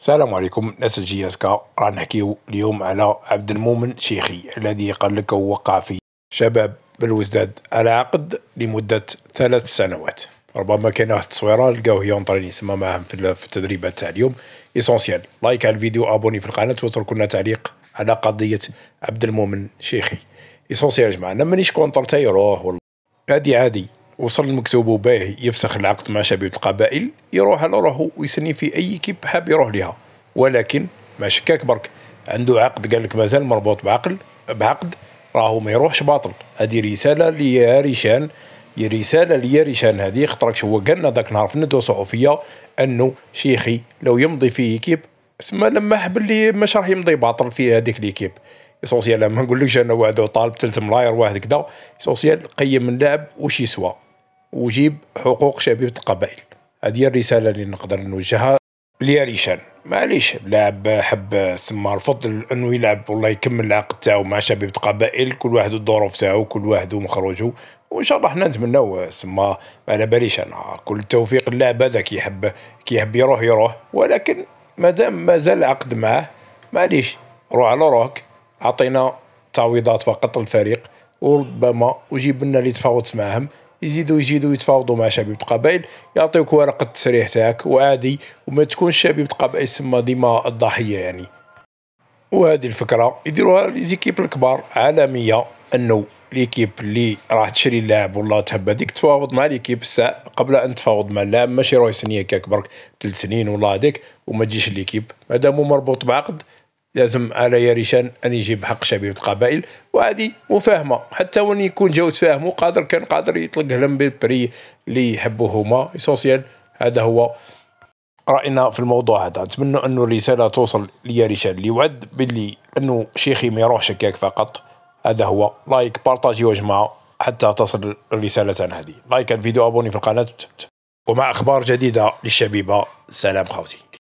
السلام عليكم ناس الجي اس كا راح نحكيو اليوم على عبد المؤمن شيخي الذي قال لك وقع في شباب بالوزداد على عقد لمدة ثلاث سنوات ربما كان واحد التصويره لقاوه يونطرين يسمى معهم في التدريبات تاع اليوم اسونسيال لايك على الفيديو ابوني في القناه واترك لنا تعليق على قضيه عبد المؤمن شيخي اسونسيال يا جماعه انا مانيش كونتر تايروه والله هادي عادي وصل المكتوب وباه يفسخ العقد مع شبيبه القبائل يروح على روحه ويسني في أي كيب حاب يروح لها ولكن مع شكاك برك عنده عقد قال لك مازال مربوط بعقل بعقد راهو ما يروحش باطل هذه رسالة يا رسالة لياريشان هذه خطرك هو قالنا ذاك النهار في الندوة الصحفية أنه شيخي لو يمضي في كيب سما حب اللي مش راح يمضي باطل في هذيك ليكيب سوسيال ما نقولكش انا واحد طالب تلتم ملاير واحد كذا سوسيال قيم اللاعب واش يسوى وجيب حقوق شبيبه القبائل هذه الرساله اللي نقدر نوجهها لياريشان معليش لاعب حب سما رفض انه يلعب والله يكمل العقد تاعو مع شبيبه قبائل كل واحد الظروف تاعو كل واحد ومخرجه وان شاء الله حنا نتمناو سما على باليش انا كل التوفيق للاعب هذا كي يحب كي يحب يروح يروح ولكن مادام مازال العقد معاه معليش روح على روحك عطينا تعويضات فقط للفريق وربما وجيب لنا اللي تفاوضت معهم يزيدوا يزيدوا يتفاوضوا مع شبيبه القبائل يعطيوك ورقه التسريح تاعك وعادي وما تكونش شبيبه القبائل تسمى ديما الضحيه يعني وهذه الفكره يديروها ليزيكيب الكبار عالميه انه ليكيب اللي راح تشري اللاعب ولا تهب هذيك تفاوض مع ليكيب الساعه قبل ان تفاوض مع اللاعب ماشي روي سنيه كاك برك ثلاث سنين ولا هذيك وما تجيش ليكيب مادام مربوط بعقد لازم على ريشان ان يجيب حق شبيبه القبائل وهذه مفاهمه حتى وين يكون جاو تفاهموا قادر كان قادر يطلق لهم بالبري اللي يحبوا هما اسونسيال هذا هو راينا في الموضوع هذا نتمنى انه الرساله توصل لياريشان اللي وعد باللي انه شيخي ما يروحش هكاك فقط هذا هو لايك بارتاجي يا جماعه حتى تصل الرساله هذه لايك الفيديو ابوني في القناه ومع اخبار جديده للشبيبه سلام خوتي